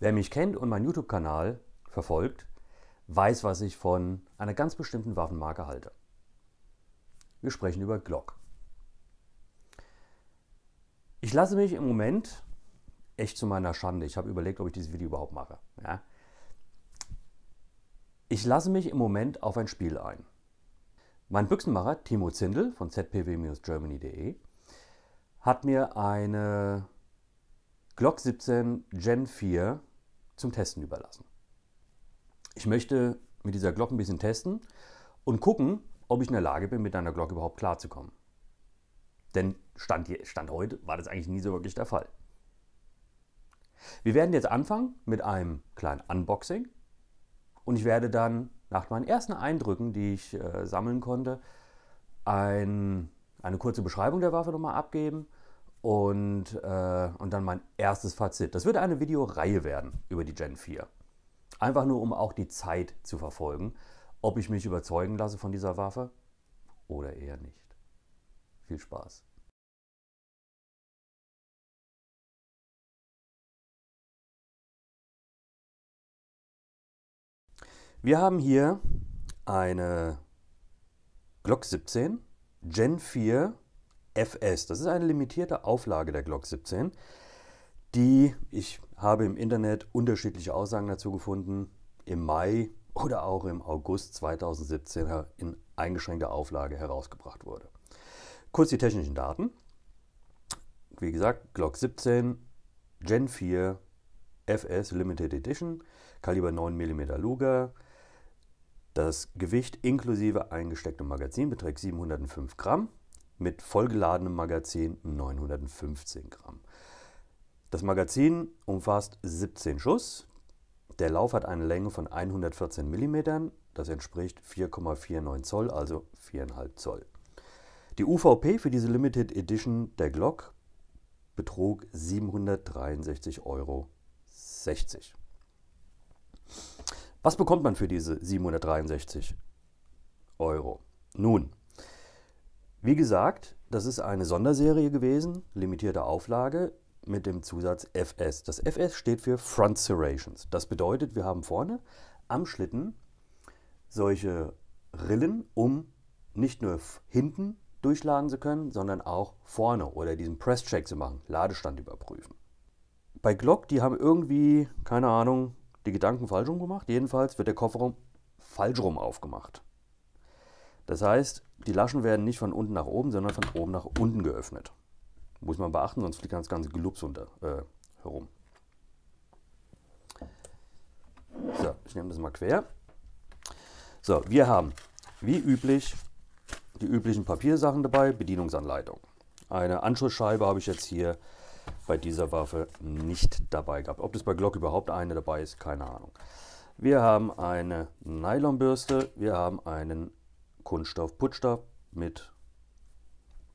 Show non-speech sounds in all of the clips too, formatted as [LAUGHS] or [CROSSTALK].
Wer mich kennt und meinen YouTube-Kanal verfolgt, weiß, was ich von einer ganz bestimmten Waffenmarke halte. Wir sprechen über Glock. Ich lasse mich im Moment echt zu meiner Schande. Ich habe überlegt, ob ich dieses Video überhaupt mache. Ja. Ich lasse mich im Moment auf ein Spiel ein. Mein Büchsenmacher Timo Zindel von zpw-germany.de hat mir eine Glock 17 Gen 4 zum Testen überlassen. Ich möchte mit dieser Glocke ein bisschen testen und gucken, ob ich in der Lage bin, mit einer Glocke überhaupt klarzukommen. Denn Stand, hier, Stand heute war das eigentlich nie so wirklich der Fall. Wir werden jetzt anfangen mit einem kleinen Unboxing und ich werde dann nach meinen ersten Eindrücken, die ich äh, sammeln konnte, ein, eine kurze Beschreibung der Waffe nochmal abgeben und, äh, und dann mein erstes Fazit. Das wird eine Videoreihe werden über die Gen 4. Einfach nur, um auch die Zeit zu verfolgen, ob ich mich überzeugen lasse von dieser Waffe oder eher nicht. Viel Spaß. Wir haben hier eine Glock 17 Gen 4 FS. Das ist eine limitierte Auflage der Glock 17, die ich habe im Internet unterschiedliche Aussagen dazu gefunden, im Mai oder auch im August 2017 in eingeschränkter Auflage herausgebracht wurde. Kurz die technischen Daten. Wie gesagt, Glock 17 Gen 4 FS Limited Edition, Kaliber 9 mm Luger. Das Gewicht inklusive eingestecktem Magazin beträgt 705 Gramm mit vollgeladenem Magazin 915 Gramm. Das Magazin umfasst 17 Schuss. Der Lauf hat eine Länge von 114 mm, das entspricht 4,49 Zoll, also 4,5 Zoll. Die UVP für diese Limited Edition der Glock betrug 763,60 Euro. Was bekommt man für diese 763 Euro? Nun, wie gesagt, das ist eine Sonderserie gewesen, limitierte Auflage mit dem Zusatz FS. Das FS steht für Front Serrations. Das bedeutet, wir haben vorne am Schlitten solche Rillen, um nicht nur hinten durchladen zu können, sondern auch vorne oder diesen Press-Check zu machen, Ladestand überprüfen. Bei Glock, die haben irgendwie, keine Ahnung, die Gedanken falsch rum gemacht. Jedenfalls wird der Kofferraum falsch rum aufgemacht. Das heißt, die Laschen werden nicht von unten nach oben, sondern von oben nach unten geöffnet. Muss man beachten, sonst fliegt das ganze Gelups unter, äh, herum. So, ich nehme das mal quer. So, wir haben wie üblich die üblichen Papiersachen dabei, Bedienungsanleitung. Eine Anschlussscheibe habe ich jetzt hier bei dieser Waffe nicht dabei gehabt. Ob das bei Glock überhaupt eine dabei ist, keine Ahnung. Wir haben eine Nylonbürste, wir haben einen Kunststoff-Putzstab mit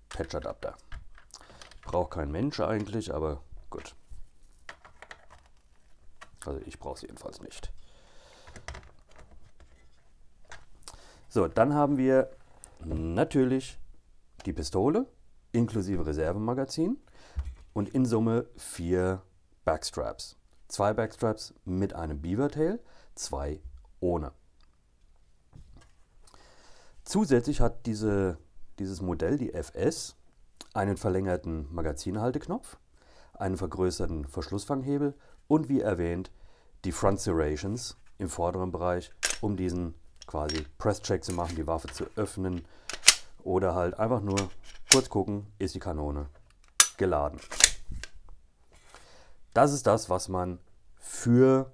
Patchadapter. Braucht kein Mensch eigentlich, aber gut. Also ich brauche es jedenfalls nicht. So, dann haben wir natürlich die Pistole inklusive Reservemagazin und in Summe vier Backstraps. Zwei Backstraps mit einem Beaver Tail, zwei ohne. Zusätzlich hat diese, dieses Modell, die FS, einen verlängerten Magazinhalteknopf, einen vergrößerten Verschlussfanghebel und wie erwähnt die Front Serrations im vorderen Bereich, um diesen quasi Press-Check zu machen, die Waffe zu öffnen oder halt einfach nur kurz gucken, ist die Kanone geladen. Das ist das, was man für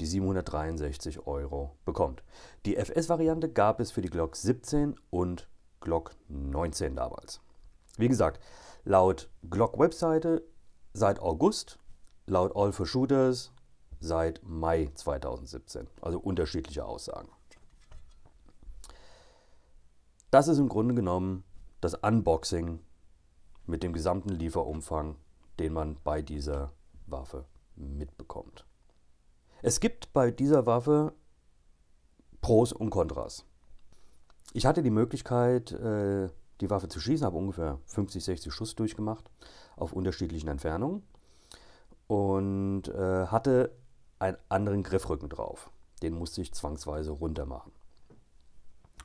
die 763 Euro bekommt. Die FS-Variante gab es für die Glock 17 und Glock 19 damals. Wie gesagt, laut Glock-Webseite seit August, laut All for Shooters seit Mai 2017. Also unterschiedliche Aussagen. Das ist im Grunde genommen das Unboxing mit dem gesamten Lieferumfang, den man bei dieser Waffe mitbekommt. Es gibt bei dieser Waffe Pros und Kontras. Ich hatte die Möglichkeit, äh, die Waffe zu schießen, habe ungefähr 50, 60 Schuss durchgemacht auf unterschiedlichen Entfernungen und äh, hatte einen anderen Griffrücken drauf. Den musste ich zwangsweise runter machen.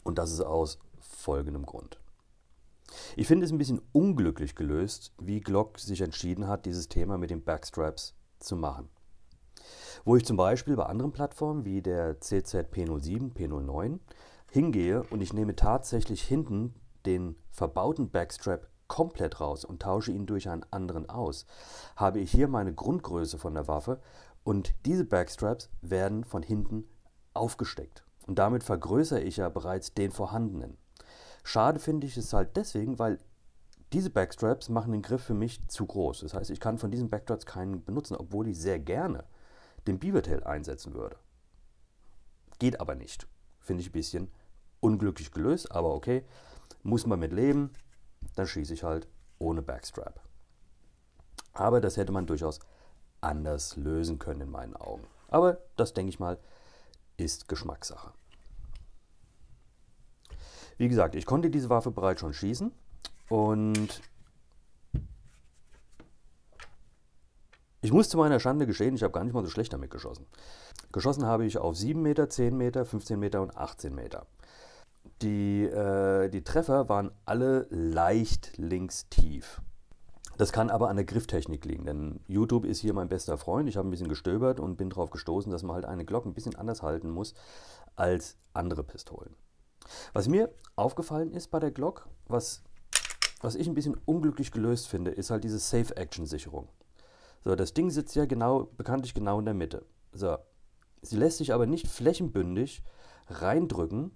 Und das ist aus folgendem Grund. Ich finde es ein bisschen unglücklich gelöst, wie Glock sich entschieden hat, dieses Thema mit den Backstraps zu machen. Wo ich zum Beispiel bei anderen Plattformen wie der CZP07, P09 hingehe und ich nehme tatsächlich hinten den verbauten Backstrap komplett raus und tausche ihn durch einen anderen aus, habe ich hier meine Grundgröße von der Waffe und diese Backstraps werden von hinten aufgesteckt. Und damit vergrößere ich ja bereits den vorhandenen. Schade finde ich es halt deswegen, weil diese Backstraps machen den Griff für mich zu groß. Das heißt, ich kann von diesen Backstraps keinen benutzen, obwohl ich sehr gerne den Beavertail einsetzen würde. Geht aber nicht. Finde ich ein bisschen unglücklich gelöst, aber okay. Muss man mit leben, dann schieße ich halt ohne Backstrap. Aber das hätte man durchaus anders lösen können in meinen Augen. Aber das denke ich mal, ist Geschmackssache. Wie gesagt, ich konnte diese Waffe bereits schon schießen und Ich muss zu meiner Schande gestehen, ich habe gar nicht mal so schlecht damit geschossen. Geschossen habe ich auf 7 Meter, 10 Meter, 15 Meter und 18 Meter. Die, äh, die Treffer waren alle leicht links tief. Das kann aber an der Grifftechnik liegen, denn YouTube ist hier mein bester Freund. Ich habe ein bisschen gestöbert und bin darauf gestoßen, dass man halt eine Glocke ein bisschen anders halten muss als andere Pistolen. Was mir aufgefallen ist bei der Glock, was, was ich ein bisschen unglücklich gelöst finde, ist halt diese Safe-Action-Sicherung. So, das Ding sitzt ja genau, bekanntlich genau in der Mitte. So, sie lässt sich aber nicht flächenbündig reindrücken,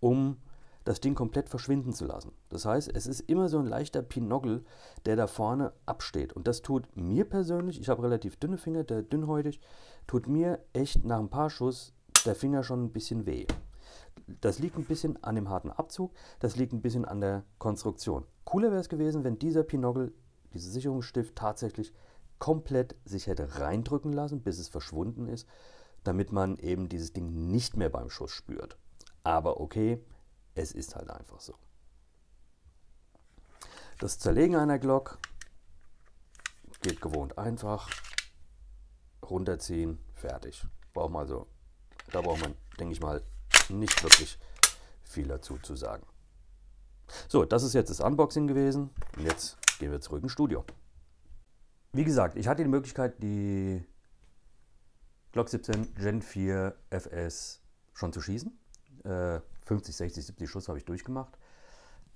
um das Ding komplett verschwinden zu lassen. Das heißt, es ist immer so ein leichter Pinockel, der da vorne absteht. Und das tut mir persönlich, ich habe relativ dünne Finger, der dünnhäutig, tut mir echt nach ein paar Schuss der Finger schon ein bisschen weh. Das liegt ein bisschen an dem harten Abzug, das liegt ein bisschen an der Konstruktion. Cooler wäre es gewesen, wenn dieser Pinockel, dieser Sicherungsstift tatsächlich komplett sich hätte reindrücken lassen, bis es verschwunden ist, damit man eben dieses Ding nicht mehr beim Schuss spürt. Aber okay, es ist halt einfach so. Das Zerlegen einer Glock geht gewohnt einfach. Runterziehen, fertig. Braucht man also, da braucht man, denke ich mal, nicht wirklich viel dazu zu sagen. So, das ist jetzt das Unboxing gewesen. Und jetzt gehen wir zurück ins Studio wie gesagt, ich hatte die Möglichkeit, die Glock 17 Gen 4 FS schon zu schießen. Äh, 50, 60, 70 Schuss habe ich durchgemacht.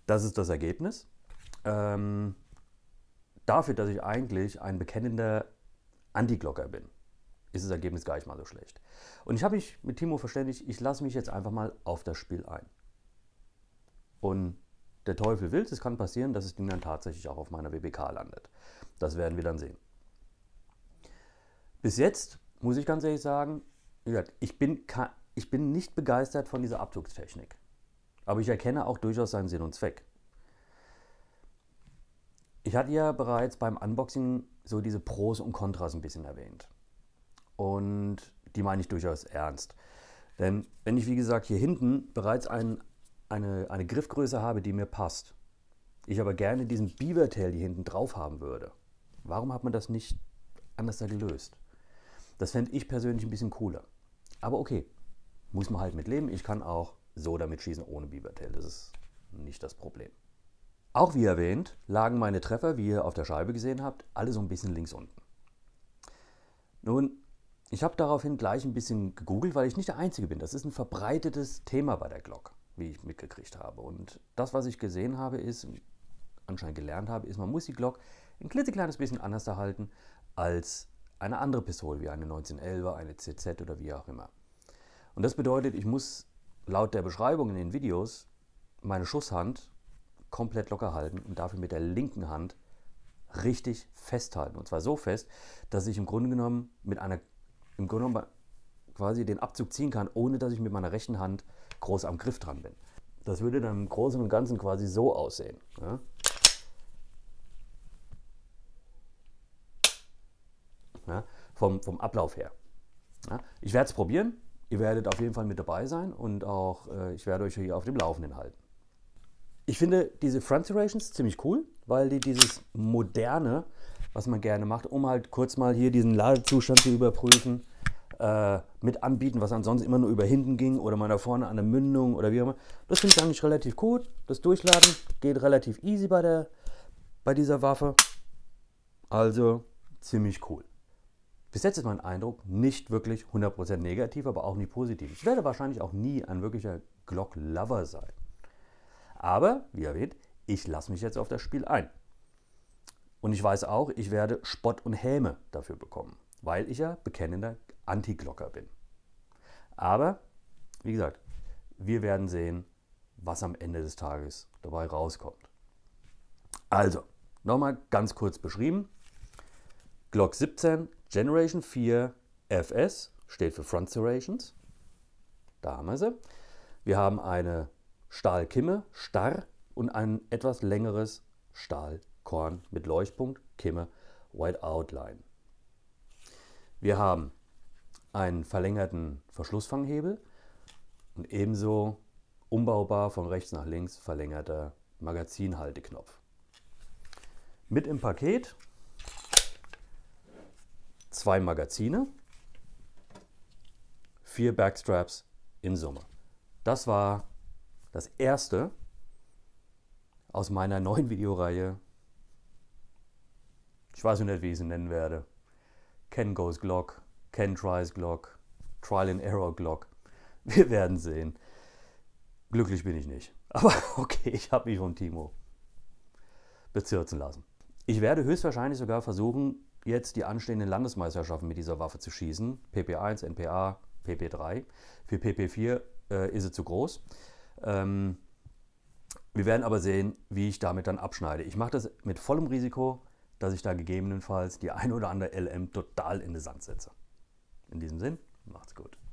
Das ist das Ergebnis. Ähm, dafür, dass ich eigentlich ein bekennender Anti-Glocker bin, ist das Ergebnis gar nicht mal so schlecht. Und ich habe mich mit Timo verständigt, ich lasse mich jetzt einfach mal auf das Spiel ein. Und der Teufel will, es es kann passieren, dass es dann tatsächlich auch auf meiner WBK landet. Das werden wir dann sehen. Bis jetzt muss ich ganz ehrlich sagen, ich bin, ich bin nicht begeistert von dieser Abzugstechnik. Aber ich erkenne auch durchaus seinen Sinn und Zweck. Ich hatte ja bereits beim Unboxing so diese Pros und Kontras ein bisschen erwähnt. Und die meine ich durchaus ernst. Denn wenn ich, wie gesagt, hier hinten bereits ein, eine, eine Griffgröße habe, die mir passt, ich aber gerne diesen Beaver-Tail hier hinten drauf haben würde, Warum hat man das nicht anders da gelöst? Das fände ich persönlich ein bisschen cooler. Aber okay, muss man halt mit leben. Ich kann auch so damit schießen ohne Bibertail. Das ist nicht das Problem. Auch wie erwähnt, lagen meine Treffer, wie ihr auf der Scheibe gesehen habt, alle so ein bisschen links unten. Nun, ich habe daraufhin gleich ein bisschen gegoogelt, weil ich nicht der Einzige bin. Das ist ein verbreitetes Thema bei der Glock, wie ich mitgekriegt habe. Und das, was ich gesehen habe, ist, anscheinend gelernt habe, ist, man muss die Glock ein klitzekleines bisschen anders erhalten als eine andere Pistole, wie eine 1911er, eine CZ oder wie auch immer. Und das bedeutet, ich muss laut der Beschreibung in den Videos meine Schusshand komplett locker halten und dafür mit der linken Hand richtig festhalten. Und zwar so fest, dass ich im Grunde genommen mit einer, im Grunde genommen quasi den Abzug ziehen kann, ohne dass ich mit meiner rechten Hand groß am Griff dran bin. Das würde dann im Großen und Ganzen quasi so aussehen. Ja? vom, vom Ablauf her. Ja, ich werde es probieren. Ihr werdet auf jeden Fall mit dabei sein und auch äh, ich werde euch hier auf dem Laufenden halten. Ich finde diese Front Serrations ziemlich cool, weil die dieses moderne, was man gerne macht, um halt kurz mal hier diesen Ladezustand zu überprüfen, äh, mit anbieten, was ansonsten immer nur über hinten ging oder mal da vorne an der Mündung oder wie auch immer. Das finde ich eigentlich relativ gut. Das Durchladen geht relativ easy bei, der, bei dieser Waffe. Also ziemlich cool bis jetzt ist mein Eindruck nicht wirklich 100% negativ, aber auch nicht positiv. Ich werde wahrscheinlich auch nie ein wirklicher Glock-Lover sein. Aber, wie erwähnt, ich lasse mich jetzt auf das Spiel ein. Und ich weiß auch, ich werde Spott und Häme dafür bekommen, weil ich ja bekennender Anti-Glocker bin. Aber, wie gesagt, wir werden sehen, was am Ende des Tages dabei rauskommt. Also, nochmal ganz kurz beschrieben. Glock 17 Generation 4 FS steht für Front Serrations. Da haben wir sie. Wir haben eine Stahlkimme, starr, und ein etwas längeres Stahlkorn mit Leuchtpunkt, Kimme, White Outline. Wir haben einen verlängerten Verschlussfanghebel und ebenso umbaubar von rechts nach links verlängerter Magazinhalteknopf. Mit im Paket zwei Magazine, vier Backstraps in Summe. Das war das erste aus meiner [LAUGHS] neuen Videoreihe. Ich weiß nicht, wie ich sie nennen werde. Ken Goes Glock, Ken Tries Glock, Trial and Error Glock. [LAUGHS] Wir werden sehen. Glücklich bin ich nicht. [LAUGHS] Aber okay, ich habe mich vom Timo bezirzen lassen. Ich werde höchstwahrscheinlich sogar versuchen, jetzt die anstehenden Landesmeisterschaften mit dieser Waffe zu schießen. PP1, NPA, PP3. Für PP4 äh, ist sie zu groß. Ähm, wir werden aber sehen, wie ich damit dann abschneide. Ich mache das mit vollem Risiko, dass ich da gegebenenfalls die ein oder andere LM total in den Sand setze. In diesem Sinn, macht's gut.